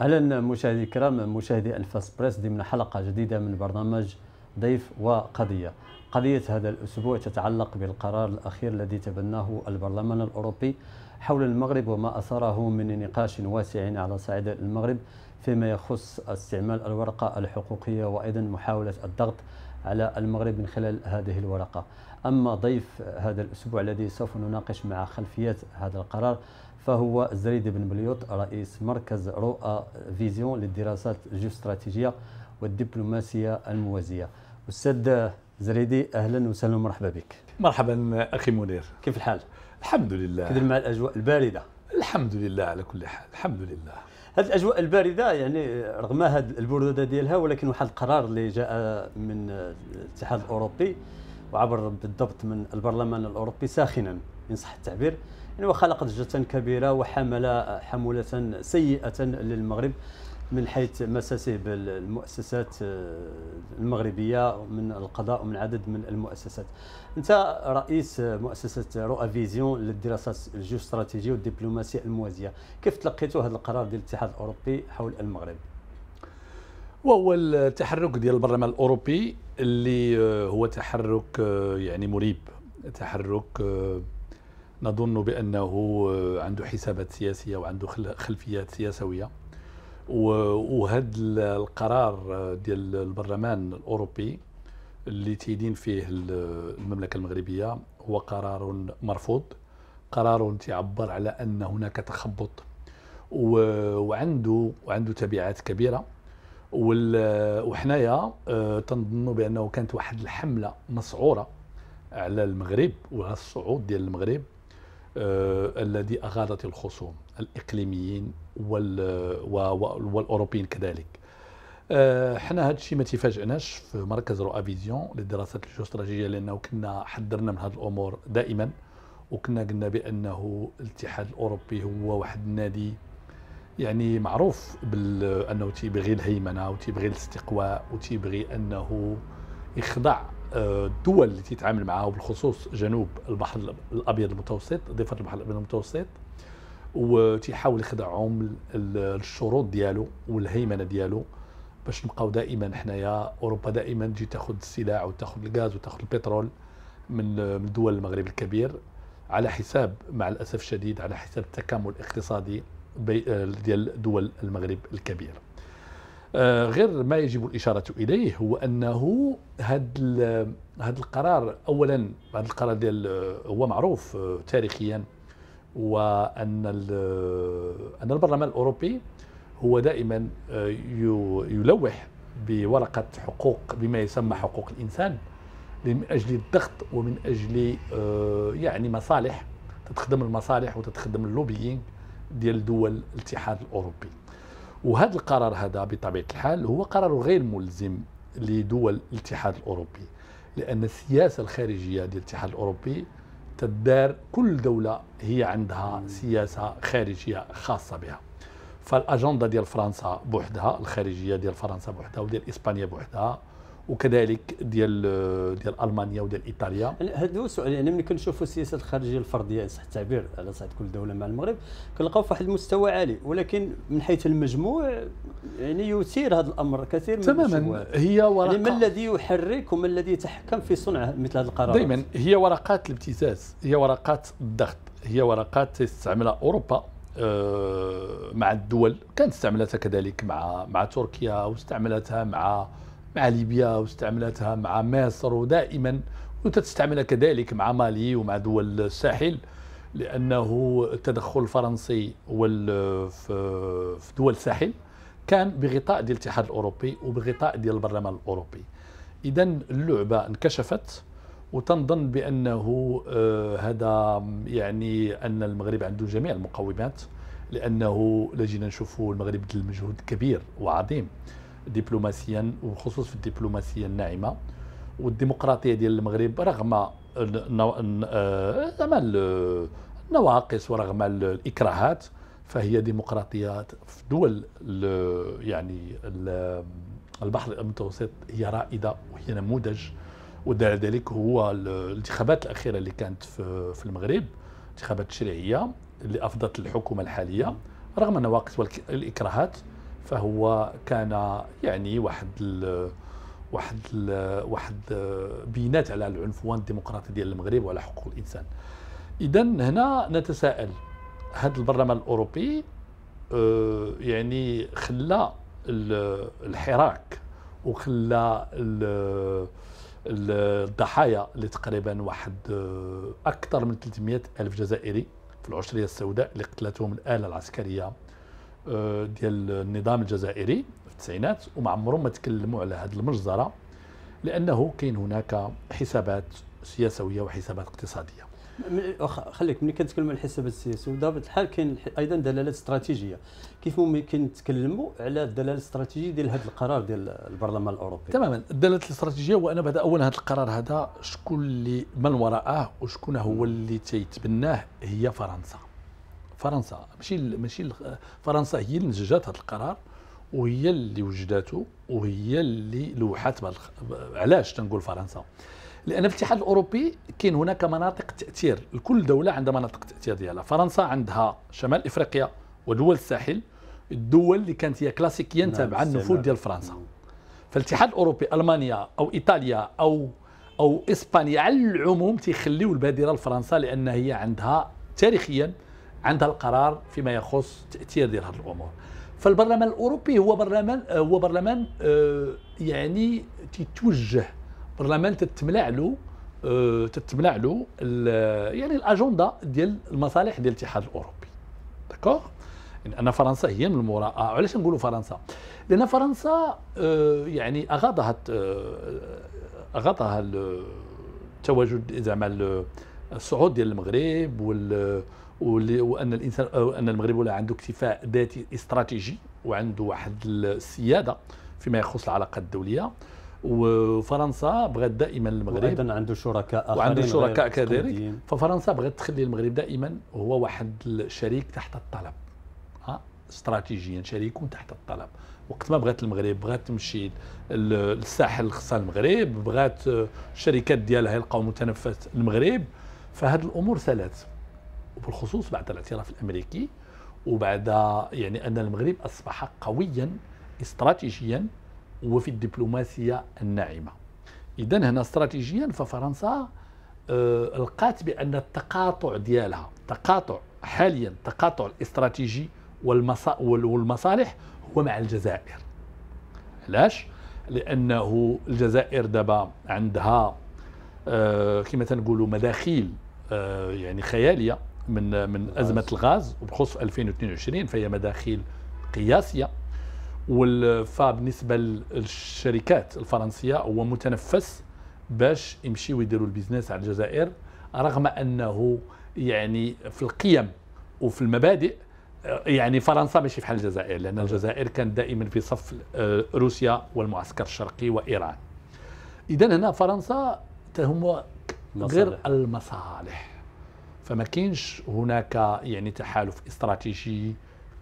اهلا مشاهدي الكرام مشاهدي الفاس بريس ضمن حلقه جديده من برنامج ضيف وقضيه قضيه هذا الاسبوع تتعلق بالقرار الاخير الذي تبناه البرلمان الاوروبي حول المغرب وما اثاره من نقاش واسع على صعيد المغرب فيما يخص استعمال الورقه الحقوقيه وايضا محاوله الضغط على المغرب من خلال هذه الورقه اما ضيف هذا الاسبوع الذي سوف نناقش مع خلفيات هذا القرار فهو زريد بن بليوت رئيس مركز رؤى فيزيون للدراسات الجيوستراتيجية والدبلوماسية الموازية أستاذ زريدي أهلا وسهلا ومرحبا بك مرحبا أخي منير كيف الحال؟ الحمد لله كيف مع الأجواء الباردة؟ الحمد لله على كل حال الحمد لله هذه الاجواء البارده يعني رغم هذه البروده ديالها ولكن واحد القرار اللي جاء من الاتحاد الاوروبي وعبر بالضبط من البرلمان الاوروبي ساخنا ان صح التعبير يعني وخلق ضجة كبيرة وحمل حمولة سيئة للمغرب من حيث مساسه بالمؤسسات آه، المغربية من القضاء ومن عدد من المؤسسات أنت رئيس مؤسسة رؤى فيزيون للدراسات الجيوستراتيجية والدبلوماسية الموازية كيف تلقيتوا هذا القرار ديال الاتحاد الأوروبي حول المغرب؟ وهو التحرك ديال البرلمان الأوروبي اللي آه، هو تحرك آه، يعني مريب تحرك نظن بأنه آه، عنده حسابات سياسية وعنده خلفيات سياسوية وهذا القرار آه، ديال البرلمان الأوروبي اللي تيدين فيه المملكة المغربية هو قرار مرفوض قرار تعبر على أن هناك تخبط وعنده وعنده تبعات كبيره وحنايا آه، تنظنوا بانه كانت واحد الحمله مسعوره على المغرب وعلى الصعود ديال المغرب آه، الذي أغاضت الخصوم الإقليميين والأوروبيين كذلك آه، حنا هذا الشيء ما تفاجئناش في مركز رؤى فيزيون للدراسات الجيوستراتيجيه لانه كنا حذرنا من هذه الامور دائما وكنا قلنا بانه الاتحاد الاوروبي هو واحد النادي يعني معروف بانه تيبغي الهيمنه وتيبغي الاستقواء وتيبغي انه يخضع الدول التي تتعامل معها وبالخصوص جنوب البحر الابيض المتوسط ضفه البحر الابيض المتوسط وتيحاول يخدعهم للشروط ديالو والهيمنه ديالو باش نبقاو دائما حنايا اوروبا دائما تجي تاخذ السلع وتاخذ الغاز وتاخذ البترول من دول المغرب الكبير على حساب مع الاسف الشديد على حساب التكامل الاقتصادي ديال دول المغرب الكبير آه، غير ما يجب الإشارة إليه هو أنه هذا القرار أولا هذا القرار ديال آه، هو معروف آه، تاريخيا وأن أن البرلمان الأوروبي هو دائما يلوح بورقة حقوق بما يسمى حقوق الإنسان من أجل الضغط ومن أجل يعني مصالح تتخدم المصالح وتتخدم اللوبيين ديال دول الاتحاد الأوروبي وهذا القرار هذا بطبيعة الحال هو قرار غير ملزم لدول الاتحاد الأوروبي لأن السياسة الخارجية ديال الاتحاد الأوروبي تدار كل دولة هي عندها سياسة خارجية خاصة بها فالاجنده ديال فرنسا بوحدها الخارجيه ديال فرنسا بوحدها وديال اسبانيا بوحدها وكذلك ديال ديال المانيا وديال ايطاليا هادو سؤال يعني ملي كنشوفوا السياسه الخارجيه الفرديه صح التعبير على صعيد كل دوله مع المغرب كنلقاو في واحد المستوى عالي ولكن من حيث المجموع يعني يثير هذا الامر كثير من تماما هي يعني ورقه يعني ما الذي يحرك وما الذي يتحكم في صنع مثل هذه القرارات دائما هي ورقات الابتزاز هي ورقات الضغط هي ورقات تستعملها اوروبا آه، مع الدول كانت استعملتها كذلك مع مع تركيا واستعملتها مع مع ليبيا واستعملتها مع مصر ودائما وتستعملها كذلك مع مالي ومع دول الساحل لأنه التدخل الفرنسي في دول الساحل كان بغطاء ديال الاتحاد الأوروبي وبغطاء ديال البرلمان الأوروبي إذا اللعبة انكشفت وتنظن بأنه آه، هذا يعني أن المغرب عنده جميع المقومات لأنه لجينا نشوفوا المغرب المجهود كبير وعظيم دبلوماسيا وخصوص في الدبلوماسيه الناعمه والديمقراطيه ديال المغرب رغم زعما آه، النواقص ورغم الاكراهات فهي ديمقراطيه في دول يعني البحر المتوسط هي رائده وهي نموذج وذلك هو الانتخابات الاخيره اللي كانت في المغرب انتخابات تشريعيه اللي افضت الحكومه الحاليه رغم النواقص والاكراهات فهو كان يعني واحد الـ واحد الـ واحد بينات على العنفوان الديمقراطي ديال المغرب وعلى حقوق الانسان اذا هنا نتساءل هذا البرلمان الاوروبي آه، يعني خلى الحراك وخلى الضحايا اللي تقريبا واحد آه، اكثر من 300 الف جزائري في العشريه السوداء اللي قتلتهم الاله العسكريه آه، ديال النظام الجزائري في التسعينات وما عمرهم ما تكلموا على هذه المجزره لانه كاين هناك حسابات سياسويه وحسابات اقتصاديه خليك ملي كنتكلم على الحسابات السياسيه بطبيعه الحال كاين ايضا دلالات استراتيجيه كيف ممكن نتكلموا على الدلاله الاستراتيجيه ديال هذا القرار ديال البرلمان الاوروبي تماما الدلاله الاستراتيجيه وانا بعد اولا هذا القرار هذا شكون اللي من وراءه وشكون هو اللي تيتبناه هي فرنسا فرنسا ماشي ماشي فرنسا هي اللي نججات هذا القرار وهي اللي وجدته وهي اللي لوحات بالخ... علاش تنقول فرنسا لان في الاتحاد الاوروبي كاين هناك مناطق تاثير لكل دوله عندها مناطق تاثير ديالها فرنسا عندها شمال افريقيا ودول الساحل الدول اللي كانت هي كلاسيكيا نعم، تابعه النفوذ ديال فرنسا فالاتحاد الاوروبي المانيا او ايطاليا او او اسبانيا على العموم تيخليو البادره لفرنسا لان هي عندها تاريخيا عندها القرار فيما يخص تاثير ديال هذه الامور فالبرلمان الاوروبي هو برلمان هو برلمان آه، يعني تتوجه برلمان تتملع له آه، تتملع له يعني الاجنده ديال المصالح ديال الاتحاد الاوروبي داكوغ يعني ان فرنسا هي من المراء آه، علاش نقولوا فرنسا لان فرنسا يعني اغاضها اغاضها التواجد زعما الصعود ديال المغرب وال وان الانسان أو ان المغرب ولا عنده اكتفاء ذاتي استراتيجي وعنده واحد السياده فيما يخص العلاقات الدوليه وفرنسا بغات دائما المغرب وايضا عنده شركاء اخرين وعنده شركاء كذلك ففرنسا بغات تخلي المغرب دائما هو واحد الشريك تحت الطلب ها استراتيجيا شريك تحت الطلب وقت ما بغات المغرب بغات تمشي للساحل خصها المغرب بغات الشركات ديالها يلقاو متنفس المغرب فهاد الامور ثلاث وبالخصوص بعد الاعتراف الامريكي وبعد يعني ان المغرب اصبح قويا استراتيجيا وفي الدبلوماسيه الناعمه. اذا هنا استراتيجيا ففرنسا آه، القات بان التقاطع ديالها تقاطع حاليا التقاطع الاستراتيجي والمصالح هو مع الجزائر علاش لانه الجزائر دابا عندها آه، كما تنقولوا مداخيل آه، يعني خياليه من من ازمه الغاز وبخصوص 2022 فهي مداخيل قياسيه فبالنسبه للشركات الفرنسيه هو متنفس باش يمشيو يديروا البيزنس على الجزائر رغم انه يعني في القيم وفي المبادئ يعني فرنسا ماشي بحال الجزائر لان الجزائر كانت دائما في صف آه، روسيا والمعسكر الشرقي وايران اذا هنا فرنسا تهم غير المصالح فما كاينش هناك يعني تحالف استراتيجي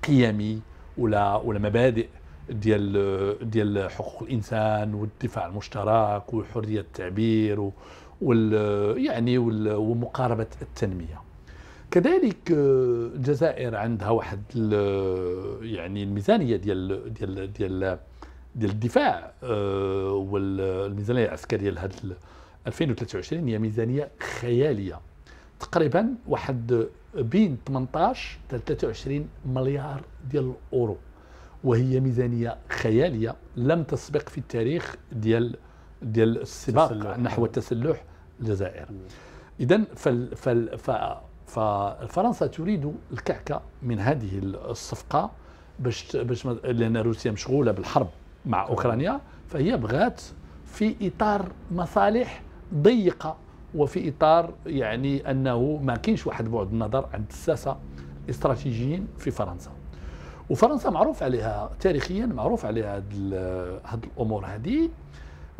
قيمي ولا ولا مبادئ ديال ديال حقوق الانسان والدفاع المشترك وحريه التعبير وال يعني ومقاربه التنميه كذلك الجزائر آه، عندها واحد يعني الميزانيه ديال ديال ديال ديال الدفاع آه، والميزانيه العسكريه لهذا 2023 هي ميزانيه خياليه تقريبا واحد بين 18 حتى 23 مليار ديال الاورو وهي ميزانيه خياليه لم تسبق في التاريخ ديال ديال السباق تسلح. نحو التسلح نعم. الجزائر نعم. اذا فال فال ففرنسا تريد الكعكه من هذه الصفقه باش باش لان روسيا مشغوله بالحرب مع اوكرانيا فهي بغات في اطار مصالح ضيقه وفي اطار يعني انه ما كاينش واحد بعد النظر عند الساسه استراتيجيين في فرنسا وفرنسا معروف عليها تاريخيا معروف عليها هاد, هاد الامور هذه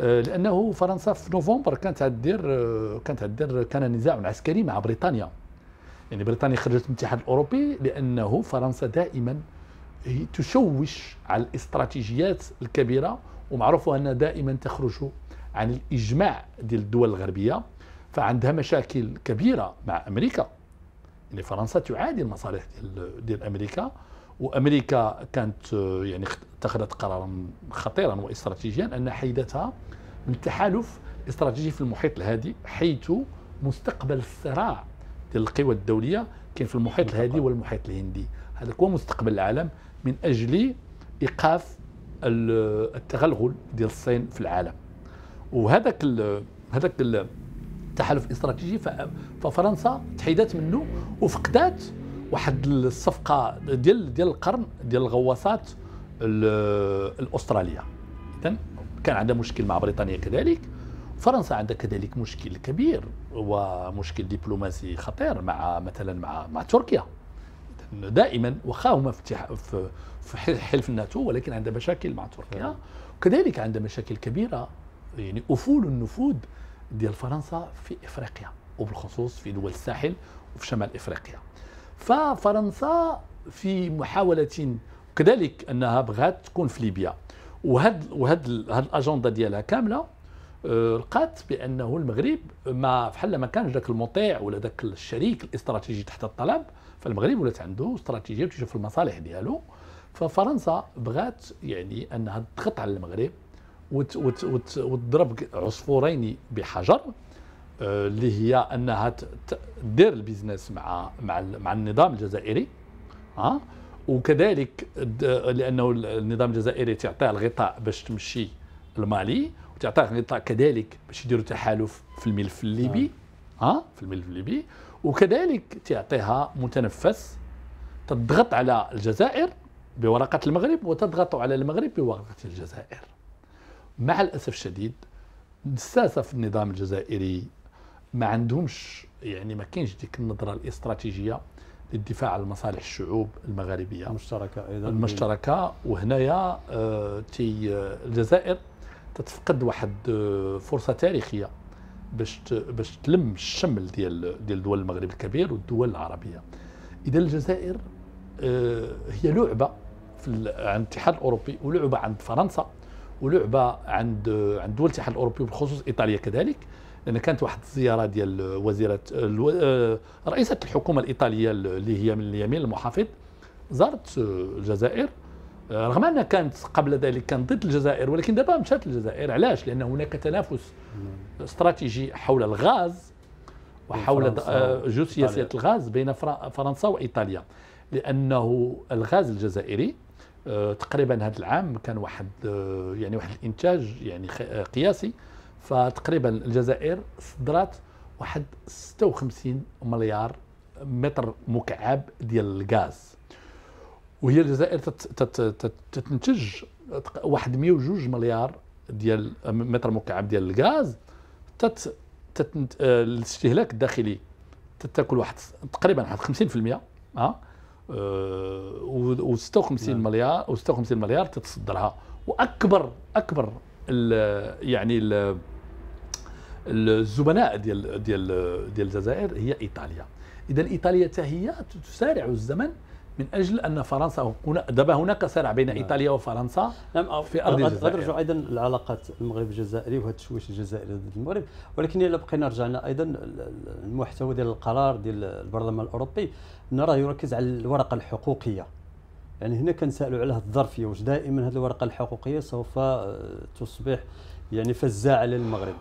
آه، لانه فرنسا في نوفمبر كانت تدير آه، كانت تدير كان نزاع عسكري مع بريطانيا يعني بريطانيا خرجت من الاتحاد الاوروبي لانه فرنسا دائما هي تشوش على الاستراتيجيات الكبيره ومعروف انها دائما تخرج عن الاجماع ديال الدول الغربيه فعندها مشاكل كبيرة مع أمريكا يعني فرنسا تعادي المصالح ديال ديال أمريكا وأمريكا كانت يعني اتخذت قرارا خطيرا واستراتيجيا أن حيدتها من تحالف استراتيجي في المحيط الهادي حيث مستقبل الصراع ديال القوى الدولية كاين في المحيط الهادي والمحيط الهندي هذا هو مستقبل العالم من أجل إيقاف التغلغل ديال الصين في العالم وهذاك هذاك تحالف استراتيجي ففرنسا تحيدت منه وفقدات واحد الصفقه ديال ديال القرن ديال الغواصات الاستراليه اذا كان عندها مشكل مع بريطانيا كذلك فرنسا عندها كذلك مشكل كبير ومشكل دبلوماسي خطير مع مثلا مع مع تركيا دائما واخا هما في حلف الناتو ولكن عندها مشاكل مع تركيا وكذلك عندها مشاكل كبيره يعني افول النفوذ ديال فرنسا في افريقيا وبالخصوص في دول الساحل وفي شمال افريقيا ففرنسا في محاوله كذلك انها بغات تكون في ليبيا وهاد وهاد هاد الاجنده ديالها كامله آه، لقات بانه المغرب ما بحال ما كانش ذاك المطيع ولا ذاك الشريك الاستراتيجي تحت الطلب فالمغرب ولات عنده استراتيجيه وتشوف المصالح ديالو ففرنسا بغات يعني انها تضغط على المغرب وت وت وت وتضرب عصفورين بحجر آه، اللي هي انها تدير البيزنس مع مع مع النظام الجزائري ها وكذلك لانه النظام الجزائري تعطيه الغطاء باش تمشي المالي وتعطيه غطاء كذلك باش يديروا تحالف في الملف الليبي نعم. ها في الملف الليبي وكذلك تعطيها متنفس تضغط على الجزائر بورقه المغرب وتضغط على المغرب بورقه الجزائر مع الاسف الشديد لسه في النظام الجزائري ما عندهمش يعني ما كاينش ديك النظره الاستراتيجيه للدفاع عن مصالح الشعوب المغاربيه المشتركه ايضا المشتركه وهنايا آه، تي آه، الجزائر تتفقد واحد آه، فرصه تاريخيه باش باش تلم الشمل ديال ديال دول المغرب الكبير والدول العربيه اذا الجزائر هي لعبه في عند الاتحاد الاوروبي ولعبه عند فرنسا ولعبه عند عند الاتحاد الاوروبي بخصوص ايطاليا كذلك لان كانت واحد الزياره ديال وزيره آه، رئيسه الحكومه الايطاليه اللي هي من اليمين المحافظ زارت آه، الجزائر آه، رغم انها كانت قبل ذلك كانت ضد الجزائر ولكن دابا مشات الجزائر علاش لان هناك تنافس استراتيجي حول الغاز وحول جزئيه الغاز بين فرنسا وايطاليا لانه الغاز الجزائري آه، تقريبا هذا العام كان واحد آه، يعني واحد الانتاج يعني آه، قياسي فتقريبا الجزائر صدرات واحد 56 مليار متر مكعب ديال الغاز وهي الجزائر تتنتج واحد 102 مليار ديال متر مكعب ديال الغاز تت تت الاستهلاك الداخلي تتاكل واحد تقريبا واحد 50% اه أه، و 56 نعم. مليار و 56 مليار تتصدرها واكبر اكبر الـ يعني ال الزبناء ديال ديال ديال الجزائر هي ايطاليا اذا ايطاليا حتى هي تسارع الزمن من اجل ان فرنسا دابا هناك صراع بين نعم. ايطاليا وفرنسا نعم في ارض الجزائر ايضا العلاقات المغرب الجزائري وهذا التشويش الجزائري ضد المغرب ولكن الا بقينا رجعنا ايضا المحتوى ديال القرار ديال البرلمان الاوروبي نراه يركز على الورقه الحقوقيه يعني هنا كنسالوا على الظرفيه واش دائما هذه الورقه الحقوقيه سوف آه، تصبح يعني فزاعه للمغرب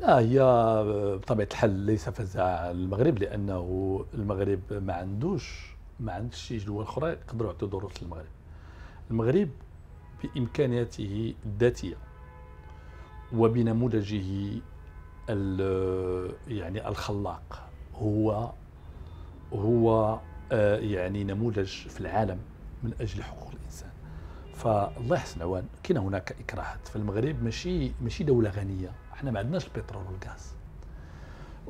لا هي بطبيعه الحال ليس فزاعه للمغرب لانه المغرب ما عندوش ما عندش شي دول اخرى يقدروا يعطيو دروس للمغرب المغرب بامكاناته الذاتيه وبنموذجه يعني الخلاق هو هو آه، يعني نموذج في العالم من اجل حقوق الانسان فالله يحسن عوان كاين هناك اكراهات فالمغرب ماشي ماشي دوله غنيه احنا ما عندناش البترول والغاز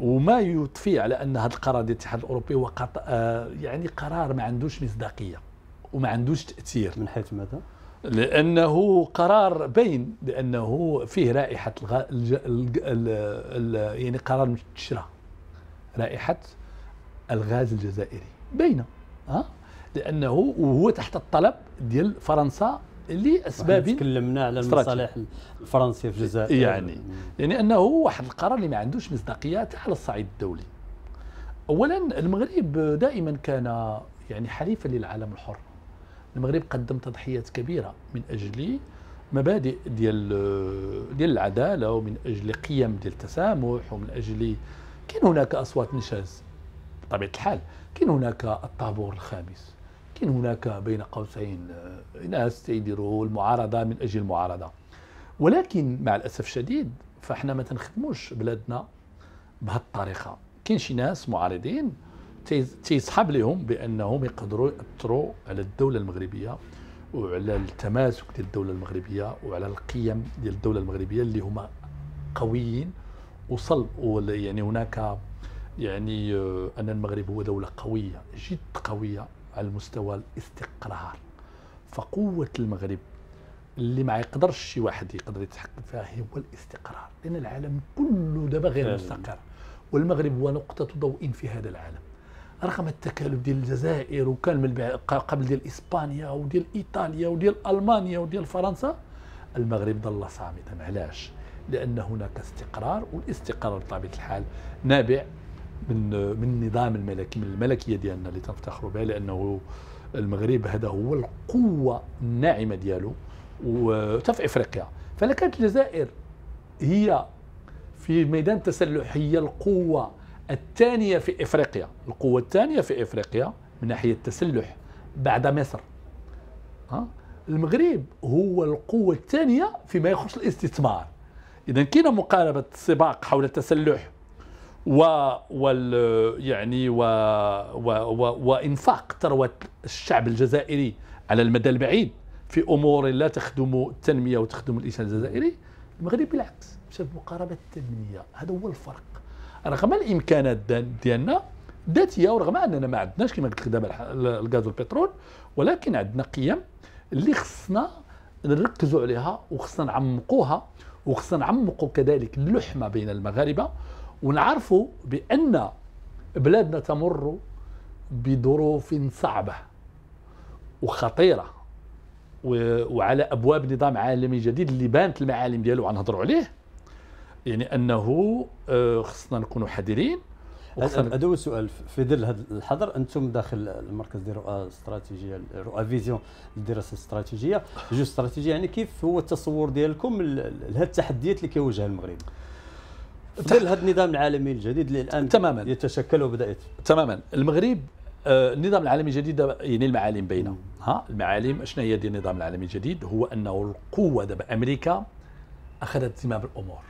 وما يطفي على ان هذا القرار ديال الاتحاد الاوروبي هو قط... آه، يعني قرار ما عندوش مصداقيه وما عندوش تاثير من حيث ماذا؟ لانه قرار بين لانه فيه رائحه الغ... ال... ال... ال... ال... يعني قرار تشرى رائحه الغاز الجزائري باينه ها لانه وهو تحت الطلب ديال فرنسا لاسباب تكلمنا على المصالح الفرنسيه في الجزائر يعني يعني انه واحد القرار اللي ما عندوش مصداقيه على الصعيد الدولي اولا المغرب دائما كان يعني حليفا للعالم الحر المغرب قدم تضحيات كبيره من اجل مبادئ ديال ديال العداله ومن اجل قيم ديال التسامح ومن اجل كاين هناك اصوات نشاز بطبيعه الحال كاين هناك الطابور الخامس لكن هناك بين قوسين آه، ناس تيديروا المعارضة من أجل المعارضة ولكن مع الأسف الشديد فاحنا ما تنخدموش بلادنا بهالطريقة كاين شي ناس معارضين تيصحاب لهم بأنهم يقدروا يأثروا على الدولة المغربية وعلى التماسك ديال الدولة المغربية وعلى القيم ديال الدولة المغربية اللي هما قويين وصل يعني هناك يعني آه، أن المغرب هو دولة قوية جد قوية على مستوى الاستقرار فقوة المغرب اللي ما يقدرش شي واحد يقدر يتحكم فيها هو الاستقرار لأن العالم كله دابا غير مستقر والمغرب هو نقطة ضوء في هذا العالم رغم التكالب ديال الجزائر وكان من قبل ديال اسبانيا وديال ايطاليا وديال المانيا وديال فرنسا المغرب ظل صامتا علاش؟ لان هناك استقرار والاستقرار بطبيعه الحال نابع من من نظام الملكي من الملكيه ديالنا اللي تنفتخروا بها لانه المغرب هذا هو القوه الناعمه ديالو وحتى في افريقيا فلا كانت الجزائر هي في ميدان التسلح هي القوه الثانيه في افريقيا القوه الثانيه في افريقيا من ناحيه التسلح بعد مصر ها المغرب هو القوه الثانيه فيما يخص الاستثمار اذا كاينه مقاربه السباق حول التسلح و وال يعني و و و وانفاق ثروه الشعب الجزائري على المدى البعيد في امور لا تخدم التنميه وتخدم الانسان الجزائري المغرب بالعكس مشى بمقاربه التنميه هذا هو الفرق رغم الامكانات ديالنا الذاتيه ورغم اننا ما عندناش كما قلت لك دابا الغاز والبترول ولكن عندنا قيم اللي خصنا نركزوا عليها وخصنا نعمقوها وخصنا نعمقوا كذلك اللحمه بين المغاربه ونعرفوا بأن بلادنا تمر بظروف صعبة وخطيرة وعلى أبواب نظام عالمي جديد اللي بانت المعالم ديالو غنهضروا عليه يعني أنه آه، خصنا نكونوا حذرين هذا هو السؤال في ظل هذا الحظر انتم داخل المركز ديال الرؤى الاستراتيجيه الرؤى فيزيون للدراسه الاستراتيجيه جو استراتيجيه يعني كيف هو التصور ديالكم لهذه التحديات اللي كيواجهها المغرب ظل هذا النظام العالمي الجديد اللي الان تماما يتشكل وبدا تماما المغرب آه، النظام العالمي الجديد يعني المعالم بينه ها المعالم شنو هي ديال النظام العالمي الجديد هو انه القوه دابا امريكا اخذت زمام الامور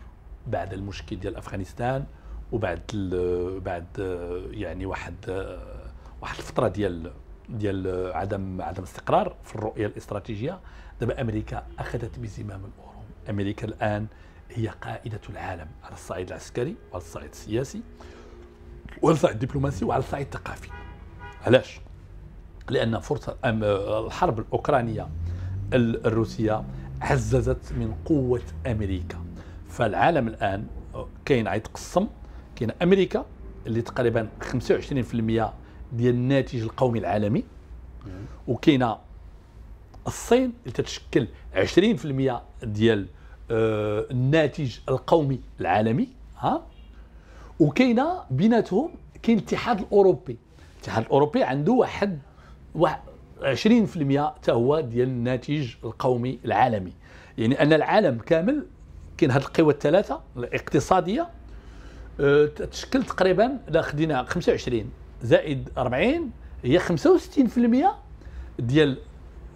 بعد المشكل ديال افغانستان وبعد بعد آه، يعني واحد آه، واحد الفتره ديال ديال عدم عدم استقرار في الرؤيه الاستراتيجيه دابا امريكا اخذت بزمام الامور امريكا الان هي قائدة العالم على الصعيد العسكري وعلى الصعيد السياسي وعلى الصعيد الدبلوماسي وعلى الصعيد الثقافي علاش لأن فرصة الحرب الأوكرانية الروسية عززت من قوة أمريكا فالعالم الآن كاين غيتقسم كاين أمريكا اللي تقريبا 25% ديال الناتج القومي العالمي وكاينه الصين اللي تتشكل 20% ديال آه، الناتج القومي العالمي ها وكاينه بيناتهم كاين الاتحاد الاوروبي الاتحاد الاوروبي عنده واحد, 20% حتى هو ديال الناتج القومي العالمي يعني ان العالم كامل كاين هاد القوى الثلاثه الاقتصاديه آه، تشكل تقريبا لا خدينا 25 زائد 40 هي 65% ديال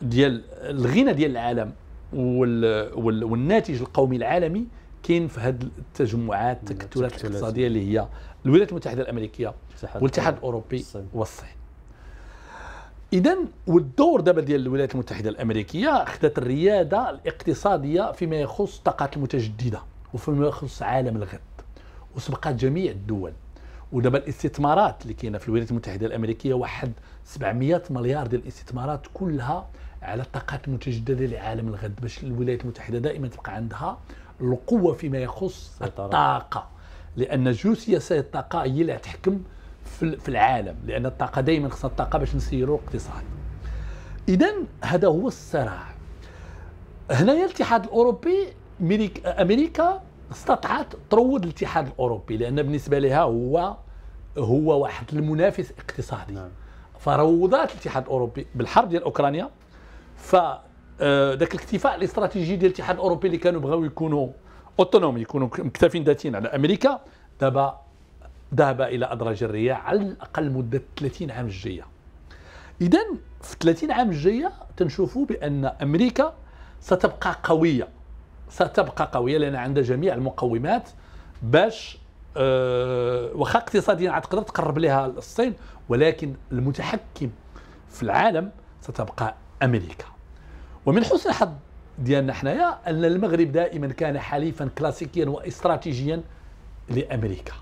ديال الغنى ديال العالم وال... والناتج القومي العالمي كاين في هذه التجمعات التكتلات الاقتصاديه اللي هي الولايات المتحده الامريكيه والاتحاد الاوروبي والصين اذا والدور دابا ديال الولايات المتحده الامريكيه اخذت الرياده الاقتصاديه فيما يخص الطاقات المتجدده وفيما يخص عالم الغد وسبقات جميع الدول ودابا الاستثمارات اللي كاينه في الولايات المتحده الامريكيه واحد 700 مليار ديال الاستثمارات كلها على الطاقات المتجدده لعالم الغد باش الولايات المتحده دائما تبقى عندها القوه فيما يخص الطاقه لان جو جيوسياسه الطاقه هي اللي تحكم في العالم لان الطاقه دائما خصها الطاقه باش نسيروا الاقتصاد اذا هذا هو الصراع هنايا الاتحاد الاوروبي امريكا استطاعت تروض الاتحاد الاوروبي لان بالنسبه لها هو هو واحد المنافس اقتصادي نعم. فروضات الاتحاد الاوروبي بالحرب ديال اوكرانيا ف ذاك آه، الاكتفاء الاستراتيجي ديال الاتحاد الاوروبي اللي كانوا بغاو يكونوا اوتونوم يكونوا مكتفين ذاتيا على امريكا دابا ذهب الى ادراج الرياح على الاقل مده 30 عام الجايه اذا في 30 عام الجايه تنشوفوا بان امريكا ستبقى قويه ستبقى قويه لان عندها جميع المقومات باش آه، واخا اقتصاديا عاد تقدر تقرب لها الصين ولكن المتحكم في العالم ستبقى أمريكا ومن حسن حظ ديالنا حنايا أن المغرب دائما كان حليفا كلاسيكيا واستراتيجيا لأمريكا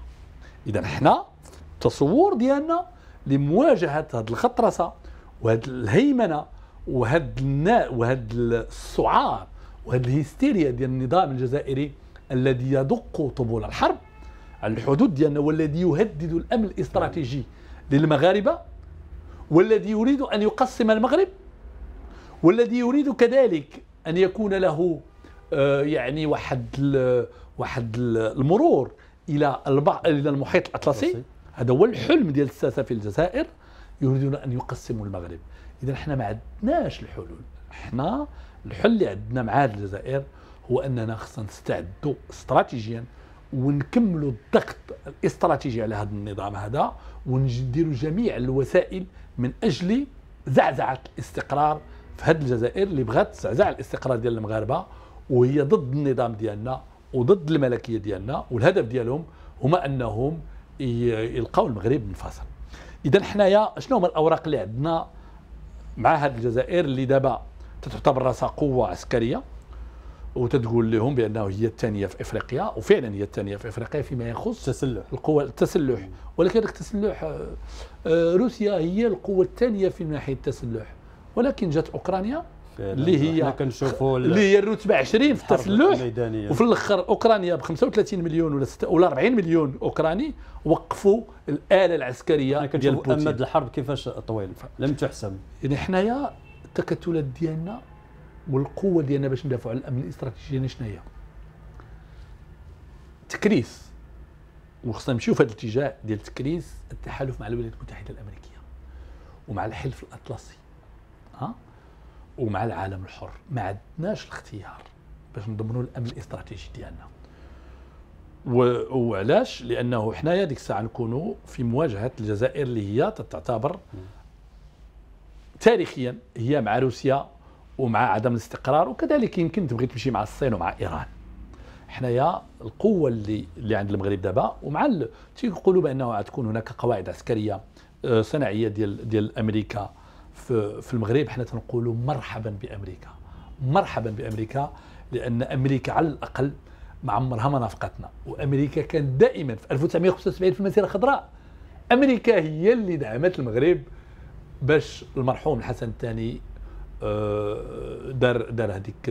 إذا حنا التصور ديالنا لمواجهة هذه الخطرسة وهذه الهيمنة وهاد النا وهاد السعار وهاد الهستيريا ديال النظام الجزائري الذي يدق طبول الحرب على الحدود ديالنا والذي يهدد الامن الاستراتيجي للمغاربه والذي يريد ان يقسم المغرب والذي يريد كذلك أن يكون له آه، يعني واحد واحد المرور الى الى المحيط الاطلسي هذا هو الحلم ديال الساسه في الجزائر يريدون ان يقسموا المغرب اذا احنا ما عندناش الحلول احنا الحل اللي عندنا مع هذه الجزائر هو اننا خصنا نستعدوا استراتيجيا ونكملوا الضغط الاستراتيجي على هذا النظام هذا ونديروا جميع الوسائل من اجل زعزعه الاستقرار في هذه الجزائر اللي بغات تزعزع الاستقرار ديال المغاربه وهي ضد النظام ديالنا وضد الملكيه ديالنا والهدف ديالهم هما انهم يلقاو المغرب منفصل اذا حنايا شنو هما الاوراق اللي عندنا مع هذه الجزائر اللي دابا تعتبر راسها قوه عسكريه وتتقول لهم بانه هي الثانيه في افريقيا وفعلا هي الثانيه في افريقيا فيما يخص التسلح القوى التسلح ولكن التسلح آه، روسيا هي القوه الثانيه في ناحيه التسلح ولكن جات اوكرانيا اللي هي كنشوفوا اللي هي الرتبه 20 في التسلح وفي الاخر اوكرانيا ب 35 مليون ولا ولا 40 مليون اوكراني وقفوا الاله العسكريه ديال بوتين امد الحرب كيفاش طويل لم تحسم يعني حنايا التكتلات ديالنا والقوه ديالنا باش ندافعوا على الامن الاستراتيجي ديالنا يعني شنو هي؟ تكريس وخصنا نمشيو في هذا الاتجاه ديال تكريس التحالف مع الولايات المتحده الامريكيه ومع الحلف الاطلسي ها ومع العالم الحر ما عندناش الاختيار باش نضمنوا الامن الاستراتيجي ديالنا وعلاش لانه حنايا ديك الساعه نكونوا في مواجهه الجزائر اللي هي تعتبر تاريخيا هي مع روسيا ومع عدم الاستقرار وكذلك يمكن تبغي تمشي مع الصين ومع ايران حنايا القوه اللي اللي عند المغرب دابا ومع تيقولوا بانه غتكون هناك قواعد عسكريه آه، صناعيه ديال ديال امريكا في المغرب حنا تنقولوا مرحبا بامريكا مرحبا بامريكا لان امريكا على الاقل ما عمرها ما نافقتنا وامريكا كانت دائما في 1975 في المسيره الخضراء امريكا هي اللي دعمت المغرب باش المرحوم الحسن الثاني آه، دار دار هذيك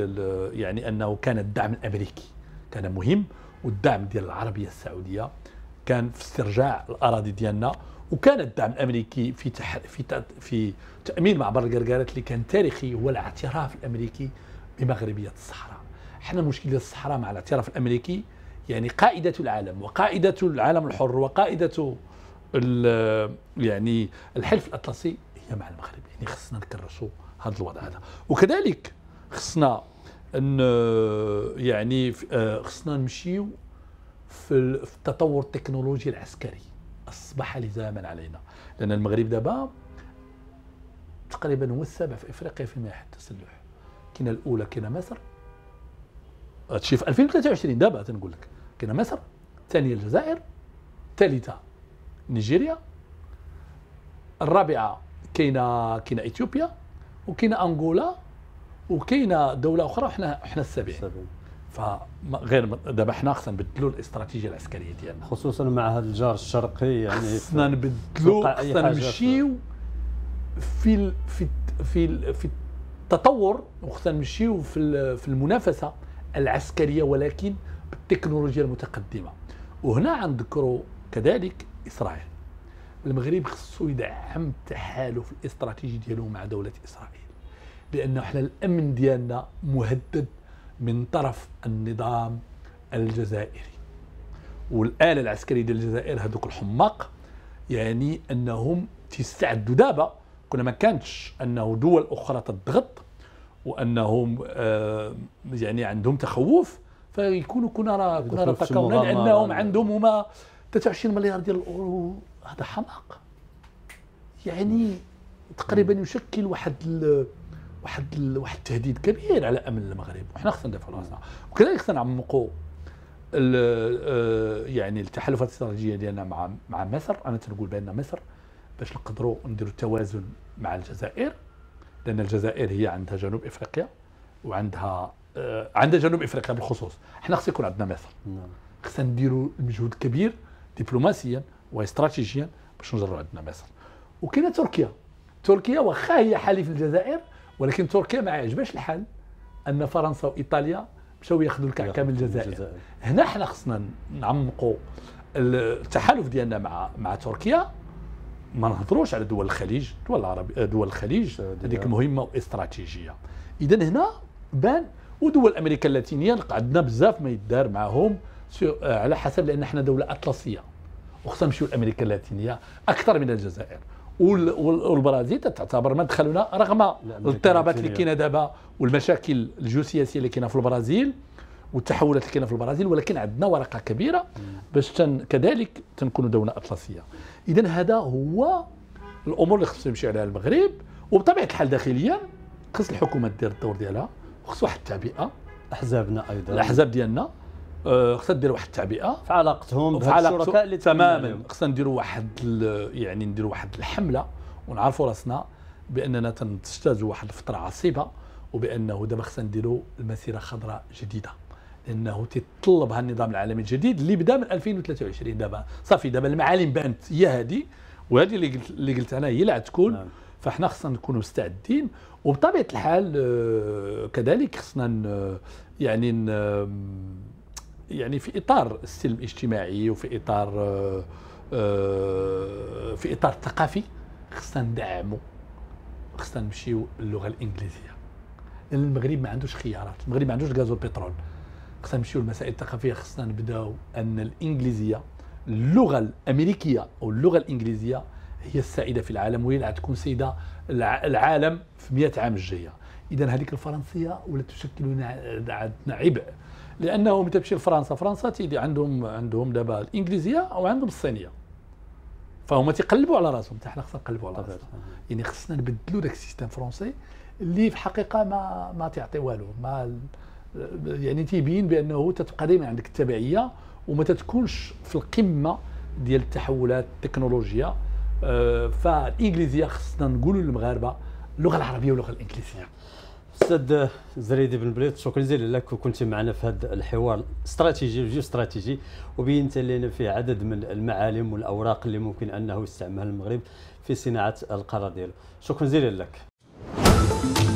يعني انه كان الدعم الامريكي كان مهم والدعم ديال العربيه السعوديه كان في استرجاع الاراضي ديالنا وكان الدعم الامريكي في تح... في ت... في تامين معبر القرقارات اللي كان تاريخي هو الاعتراف الامريكي بمغربيه الصحراء احنا مشكله الصحراء مع الاعتراف الامريكي يعني قائده العالم وقائده العالم الحر وقائده يعني الحلف الاطلسي هي مع المغرب يعني خصنا نكرسوا هذا الوضع هذا وكذلك خصنا ان يعني آه، خصنا نمشيو في التطور التكنولوجي العسكري أصبح لزاما علينا لأن المغرب دابا تقريبا هو السابع في إفريقيا في منح التسلح كاين الأولى كاين مصر هادشي في 2023 دابا تنقول لك كاين مصر الثانية الجزائر الثالثة نيجيريا الرابعة كاينه كاينه اثيوبيا وكاينه انغولا وكاينه دوله اخرى وحنا حنا السابعين فغير دابا حنا خصنا نبدلوا الاستراتيجيه العسكريه ديالنا خصوصا مع هذا الجار الشرقي يعني خصنا نبدلوا خصنا نمشيو في ال في ال في ال في التطور وخصنا نمشيو في في المنافسه العسكريه ولكن بالتكنولوجيا المتقدمه وهنا عندكرو كذلك اسرائيل المغرب خصو يدعم التحالف الاستراتيجي ديالو مع دوله اسرائيل لانه حنا الامن ديالنا مهدد من طرف النظام الجزائري والآلة العسكرية ديال الجزائر هذوك الحماق يعني أنهم تيستعدوا دابا كنا ما كانتش أنه دول أخرى تضغط وأنهم آه يعني عندهم تخوف فيكونوا كنا را كنا ارتكبنا لأنهم عندهم هما 23 مليار ديال الأورو هذا حماق يعني تقريبا يشكل واحد واحد واحد التهديد كبير على امن المغرب وحنا خصنا ندافعوا على راسنا وكذلك خصنا نعمقوا آه، يعني التحالفات الاستراتيجيه ديالنا مع مع مصر انا تنقول بان مصر باش نقدروا نديروا التوازن مع الجزائر لان الجزائر هي عندها جنوب افريقيا وعندها آه، عندها جنوب افريقيا بالخصوص حنا خص يكون عندنا مصر نعم. خصنا نديروا المجهود الكبير دبلوماسيا واستراتيجيا باش نجروا عندنا مصر وكاينه تركيا تركيا واخا هي حليف الجزائر ولكن تركيا ما عجبهاش الحال ان فرنسا وايطاليا مشاو ياخذوا الكعكه من الجزائر. الجزائر هنا حنا خصنا نعمقوا التحالف ديالنا مع مع تركيا ما نهضروش على دول الخليج دول العربي دول الخليج هذيك مهمه واستراتيجيه اذا هنا بان ودول امريكا اللاتينيه عندنا بزاف ما يدار معاهم آه، على حسب لان احنا دوله اطلسيه وخصنا نمشيو لامريكا اللاتينيه اكثر من الجزائر والبرازيل تعتبر مدخلنا رغم الاضطرابات اللي كاينه دابا والمشاكل الجيوسياسيه اللي كاينه في البرازيل والتحولات اللي كاينه في البرازيل ولكن عندنا ورقه كبيره باش تن كذلك تنكونوا دوله اطلسيه اذا هذا هو الامور اللي خصو يمشي عليها المغرب وبطبيعه الحال داخليا خص الحكومه دير الدور ديالها وخص واحد التعبئه احزابنا ايضا الاحزاب ديالنا آه، خصنا نديروا واحد التعبئه في علاقتهم الشركاء اللي تماما خصنا نديروا واحد يعني نديروا واحد الحمله ونعرفوا راسنا باننا تنجتازوا واحد الفتره عصيبه وبانه دابا خصنا نديروا المسيره خضراء جديده لانه تتطلبها النظام العالمي الجديد اللي بدا من 2023 دابا صافي دابا المعالم بانت هي هذه وهذه اللي قلت اللي قلت انا هي اللي غتكون نعم. فاحنا خصنا نكونوا مستعدين وبطبيعه الحال آه، كذلك خصنا يعني يعني في اطار السلم الاجتماعي وفي اطار آه، آه، في اطار ثقافي خصنا ندعمو خصنا نمشيو للغه الانجليزيه لان المغرب ما عندوش خيارات المغرب ما عندوش غاز وبترول خصنا نمشيو للمسائل الثقافيه خصنا نبداو ان الانجليزيه اللغه الامريكيه او اللغه الانجليزيه هي السائده في العالم وهي اللي غتكون سيده العالم في 100 عام الجايه اذا هذيك الفرنسيه ولا تشكل عندنا عبء لانه متى تمشي لفرنسا فرنسا تيدي عندهم عندهم دابا الانجليزيه وعندهم الصينيه فهما تيقلبوا على راسهم حتى حنا خصنا نقلبوا على راسنا يعني خصنا نبدلوا داك السيستم فرونسي اللي في الحقيقه ما ما تيعطي والو ما يعني تيبين بانه تتبقى دائما عندك التبعيه وما تتكونش في القمه ديال التحولات التكنولوجيا آه، فالانجليزيه خصنا نقولوا للمغاربه اللغه العربيه واللغه الانجليزيه استاذ زريدي بن بليط شكرا جزيلا لك وكنت معنا في هذا الحوار استراتيجي وجيو استراتيجي وبينت لنا فيه عدد من المعالم والاوراق اللي ممكن انه يستعملها المغرب في صناعه القرار ديالو شكرا جزيلا لك